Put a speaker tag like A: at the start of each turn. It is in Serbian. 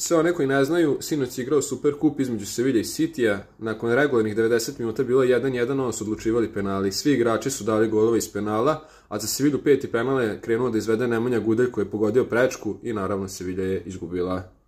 A: Sve one koji ne znaju, sinoć je igrao Superkup između Sevilla i Sitija. Nakon regularnih 90 minuta bilo je 1-1, ono su odlučivali penali. Svi igrači su dali golove iz penala, a za Sevilju peti penale je krenuo da izvede Nemanja Gudelj koji je pogodio prečku i naravno Sevilla je izgubila